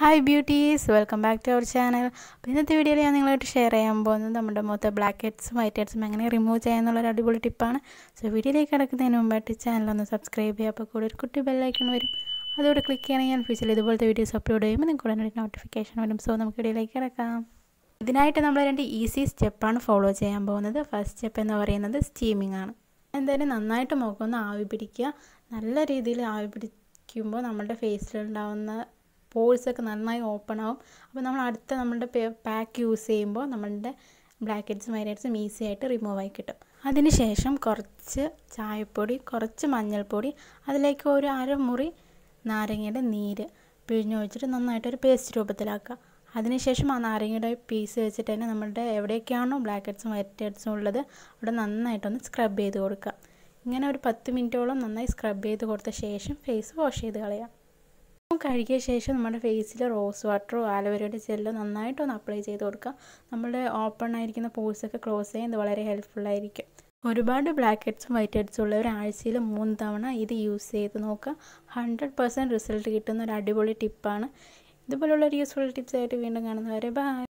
hi beauties welcome back to our channel അപ്പോൾ ഇന്നത്തെ വീഡിയോയിൽ ഞാൻ നിങ്ങളായിട്ട് ഷെയർ ചെയ്യാൻ പോകുന്നത് നമ്മുടെ മുഖത്തെ ബ്ലാക്ക് ഹെഡ്സും വൈറ്റ് ഹെഡ്സും എങ്ങനെ റിമൂവ് ചെയ്യാമെന്നുള്ളൊരു അടിപൊളി ടിപ്പാണ് സോ വീഡിയോയിലേക്ക് കിടക്കുന്നതിന് മുമ്പായിട്ട് ചാനലൊന്ന് സബ്സ്ക്രൈബ് ചെയ്യുക അപ്പോൾ കൂടെ ഒരു കുട്ടി ബെല്ലൈക്കൺ വരും അതുകൂടെ ക്ലിക്ക് ചെയ്യണമെങ്കിൽ ഞാൻ ഫ്യൂച്ചറിൽ ഇതുപോലത്തെ വീഡിയോസ് അപ്ലോഡ് ചെയ്യുമ്പോൾ നിങ്ങൾക്ക് ഉടനെ നോട്ടിഫിക്കേഷൻ വരും സോ നമുക്ക് വീഡിയോയിലേക്ക് കിടക്കാം ഇതിനായിട്ട് നമ്മൾ രണ്ട് ഈസി സ്റ്റെപ്പാണ് ഫോളോ ചെയ്യാൻ പോകുന്നത് ഫസ്റ്റ് സ്റ്റെപ്പ് എന്ന് പറയുന്നത് സ്റ്റീമിംഗ് ആണ് എന്തായാലും നന്നായിട്ട് മുഖമൊന്ന് ആവി പിടിക്കുക നല്ല രീതിയിൽ ആവി പിടിക്കുമ്പോൾ നമ്മുടെ ഫേസിലുണ്ടാവുന്ന പോഴ്സൊക്കെ നന്നായി ഓപ്പൺ ആവും അപ്പോൾ നമ്മൾ അടുത്ത നമ്മളുടെ പാക്ക് യൂസ് ചെയ്യുമ്പോൾ നമ്മളുടെ ബ്ലാക്ക് ഹെഡ്സും വൈറ്റ് ഹെഡ്സും ഈസി ആയിട്ട് റിമൂവ് ആയി കിട്ടും അതിനുശേഷം കുറച്ച് ചായപ്പൊടി കുറച്ച് മഞ്ഞൾപ്പൊടി അതിലേക്ക് ഒരു അരമുറി നാരങ്ങയുടെ നീര് പിഴിഞ്ഞൊഴിച്ചിട്ട് നന്നായിട്ടൊരു പേസ്റ്റ് രൂപത്തിലാക്കുക അതിനുശേഷം ആ നാരങ്ങയുടെ പീസ് വെച്ചിട്ട് തന്നെ നമ്മളുടെ എവിടെയൊക്കെയാണോ ബ്ലാക്ക് ഹെഡ്സും വൈറ്റ് ഹെഡ്സും ഉള്ളത് അവിടെ നന്നായിട്ടൊന്ന് സ്ക്രബ് ചെയ്ത് കൊടുക്കുക ഇങ്ങനെ ഒരു പത്ത് മിനിറ്റോളം നന്നായി സ്ക്രബ് ചെയ്ത് കൊടുത്ത ശേഷം ഫേസ് വാഷ് ചെയ്ത് കളയാം കഴുകിയ ശേഷം നമ്മുടെ ഫേസിൽ റോസ് വാട്ടറോ ആലോവേരയുടെ ജെല്ലോ നന്നായിട്ടൊന്ന് അപ്ലൈ ചെയ്ത് കൊടുക്കുക നമ്മുടെ ഓപ്പൺ ആയിരിക്കുന്ന പോഴ്സൊക്കെ ക്ലോസ് ചെയ്യാൻ ഇത് വളരെ ഹെൽപ്ഫുള്ളായിരിക്കും ഒരുപാട് ബ്ലാക്ക് ഹെഡ്സും വൈറ്റ് ഹെഡ്സും ഉള്ള ഒരാഴ്ചയിൽ മൂന്ന് തവണ ഇത് യൂസ് ചെയ്ത് നോക്കുക ഹൺഡ്രഡ് പെർസെൻറ്റ് റിസൾട്ട് കിട്ടുന്ന ഒരു അടിപൊളി ടിപ്പാണ് ഇതുപോലുള്ള ഒരു യൂസ്ഫുൾ ആയിട്ട് വീണ്ടും കാണുന്നവരെ ബൈ